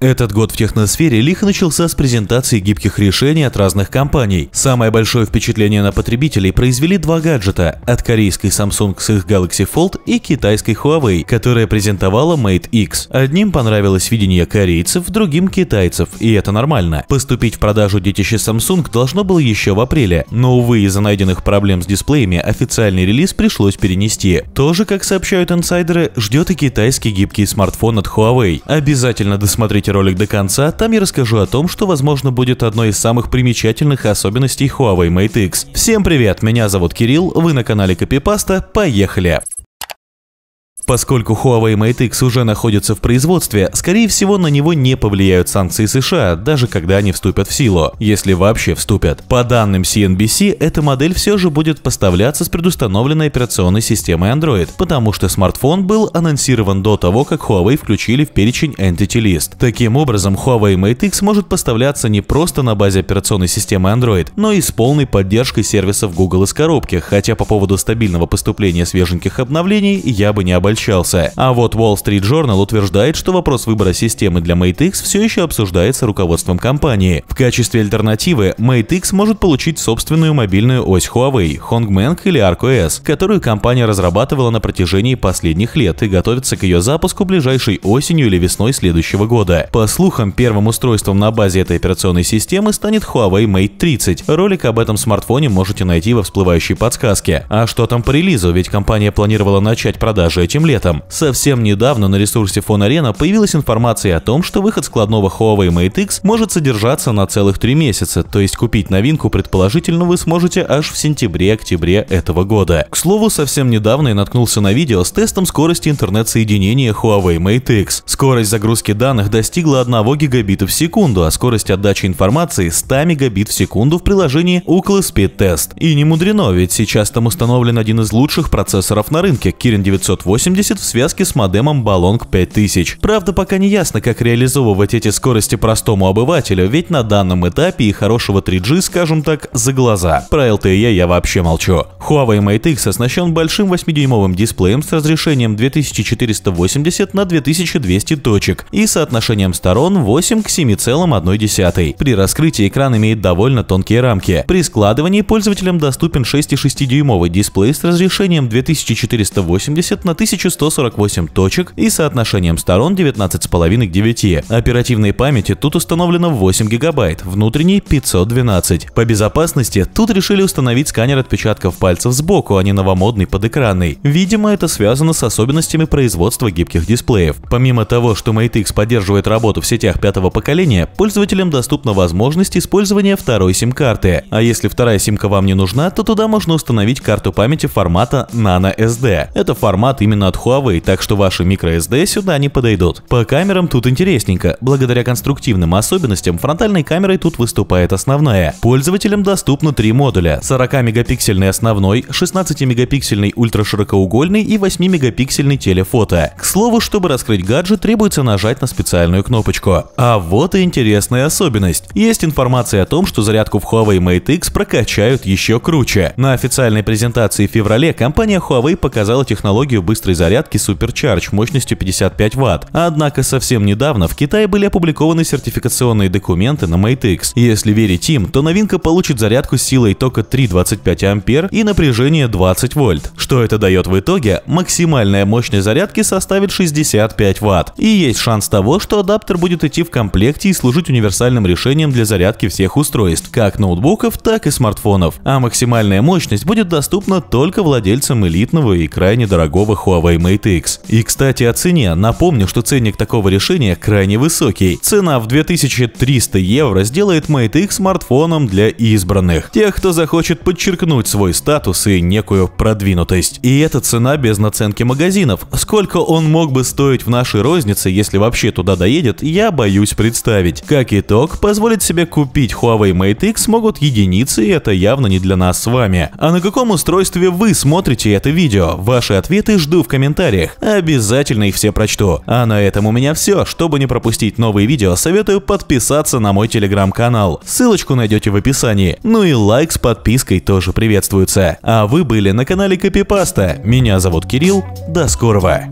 Этот год в техносфере лихо начался с презентации гибких решений от разных компаний. Самое большое впечатление на потребителей произвели два гаджета – от корейской Samsung с их Galaxy Fold и китайской Huawei, которая презентовала Mate X. Одним понравилось видение корейцев, другим – китайцев, и это нормально. Поступить в продажу детище Samsung должно было еще в апреле, но, увы, из-за найденных проблем с дисплеями официальный релиз пришлось перенести. Тоже, как сообщают инсайдеры, ждет и китайский гибкий смартфон от Huawei. Обязательно досмотрите досмотрите ролик до конца, там я расскажу о том, что возможно будет одной из самых примечательных особенностей Huawei Mate X. Всем привет, меня зовут Кирилл, вы на канале Копипаста, поехали! Поскольку Huawei Mate X уже находится в производстве, скорее всего на него не повлияют санкции США, даже когда они вступят в силу, если вообще вступят. По данным CNBC, эта модель все же будет поставляться с предустановленной операционной системой Android, потому что смартфон был анонсирован до того, как Huawei включили в перечень Entity List. Таким образом, Huawei Mate X может поставляться не просто на базе операционной системы Android, но и с полной поддержкой сервисов Google из коробки, хотя по поводу стабильного поступления свеженьких обновлений я бы не обольщался возвращался. А вот Wall Street Journal утверждает, что вопрос выбора системы для MateX все еще обсуждается руководством компании. В качестве альтернативы MateX может получить собственную мобильную ось Huawei, Hongmeng или ArcOS, которую компания разрабатывала на протяжении последних лет и готовится к ее запуску ближайшей осенью или весной следующего года. По слухам, первым устройством на базе этой операционной системы станет Huawei Mate 30. Ролик об этом смартфоне можете найти во всплывающей подсказке. А что там по релизу, ведь компания планировала начать продажи этим летом летом. Совсем недавно на ресурсе Фон Арена появилась информация о том, что выход складного Huawei Mate X может содержаться на целых три месяца, то есть купить новинку предположительно вы сможете аж в сентябре-октябре этого года. К слову, совсем недавно я наткнулся на видео с тестом скорости интернет-соединения Huawei Mate X. Скорость загрузки данных достигла 1 гигабита в секунду, а скорость отдачи информации 100 мегабит в секунду в приложении Oculus Speed Test. И не мудрено, ведь сейчас там установлен один из лучших процессоров на рынке Kirin 980 в связке с модемом Balong 5000. Правда, пока не ясно, как реализовывать эти скорости простому обывателю, ведь на данном этапе и хорошего 3G, скажем так, за глаза. Про LTE я вообще молчу. Huawei Mate X оснащен большим 8-дюймовым дисплеем с разрешением 2480 на 2200 точек и соотношением сторон 8 к 7,1. При раскрытии экран имеет довольно тонкие рамки. При складывании пользователям доступен 6,6-дюймовый дисплей с разрешением 2480 на 1000 1148 точек и соотношением сторон 19,5 к 9. Оперативной памяти тут установлено 8 гигабайт, внутренней 512. По безопасности тут решили установить сканер отпечатков пальцев сбоку, а не новомодный подэкранный. Видимо, это связано с особенностями производства гибких дисплеев. Помимо того, что Mate X поддерживает работу в сетях пятого поколения, пользователям доступна возможность использования второй сим-карты. А если вторая симка вам не нужна, то туда можно установить карту памяти формата nano SD. Это формат именно от Huawei, так что ваши microSD сюда не подойдут. По камерам тут интересненько. Благодаря конструктивным особенностям фронтальной камерой тут выступает основная. Пользователям доступно три модуля. 40-мегапиксельный основной, 16-мегапиксельный ультраширокоугольный и 8-мегапиксельный телефото. К слову, чтобы раскрыть гаджет, требуется нажать на специальную кнопочку. А вот и интересная особенность. Есть информация о том, что зарядку в Huawei Mate X прокачают еще круче. На официальной презентации в феврале компания Huawei показала технологию быстрой зарядки Supercharge мощностью 55 Вт. Однако совсем недавно в Китае были опубликованы сертификационные документы на MateX. Если верить им, то новинка получит зарядку с силой тока 3,25 ампер и напряжение 20 вольт. Что это дает в итоге? Максимальная мощность зарядки составит 65 Вт. И есть шанс того, что адаптер будет идти в комплекте и служить универсальным решением для зарядки всех устройств, как ноутбуков, так и смартфонов. А максимальная мощность будет доступна только владельцам элитного и крайне дорогого Huawei WaveMate X. И, кстати, о цене. Напомню, что ценник такого решения крайне высокий. Цена в 2300 евро сделает Mate X смартфоном для избранных. Тех, кто захочет подчеркнуть свой статус и некую продвинутость. И эта цена без наценки магазинов. Сколько он мог бы стоить в нашей рознице, если вообще туда доедет, я боюсь представить. Как итог, позволить себе купить Huawei Mate X могут единицы, и это явно не для нас с вами. А на каком устройстве вы смотрите это видео? Ваши ответы жду в комментариях комментариях. Обязательно их все прочту. А на этом у меня все. Чтобы не пропустить новые видео, советую подписаться на мой телеграм-канал. Ссылочку найдете в описании. Ну и лайк с подпиской тоже приветствуется. А вы были на канале Копипаста. Меня зовут Кирилл. До скорого.